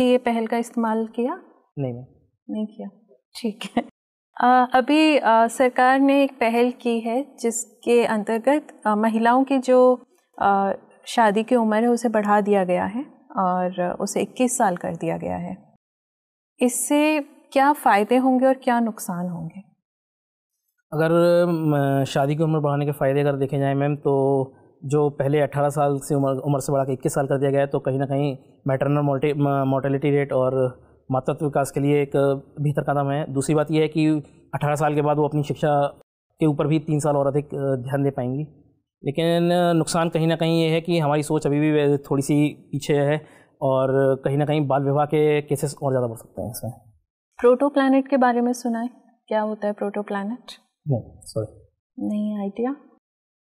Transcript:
ये पहल का इस्तेमाल किया नहीं नहीं किया ठीक है आ, अभी आ, सरकार ने एक पहल की है जिसके अंतर्गत आ, महिलाओं की जो आ, शादी की उम्र है उसे बढ़ा दिया गया है और उसे 21 साल कर दिया गया है इससे क्या फ़ायदे होंगे और क्या नुकसान होंगे अगर शादी की उम्र बढ़ाने के फ़ायदे अगर देखे जाए मैम तो जो पहले 18 साल से उम्र उम्र से बढ़ाकर इक्कीस साल कर दिया गया है तो कहीं ना कहीं मैटरनल मोर्टेलिटी रेट और मातृत्व विकास के लिए एक बेहतर कदम है दूसरी बात यह है कि 18 साल के बाद वो अपनी शिक्षा के ऊपर भी तीन साल और अधिक ध्यान दे पाएंगी लेकिन नुकसान कहीं ना कहीं ये है कि हमारी सोच अभी भी थोड़ी सी पीछे है और कहीं ना कहीं बाल विवाह के केसेस और ज़्यादा बढ़ सकते हैं इसमें प्रोटो प्लानट के बारे में सुना है क्या होता है प्रोटो प्लानट नहीं सॉरी नहीं आइडिया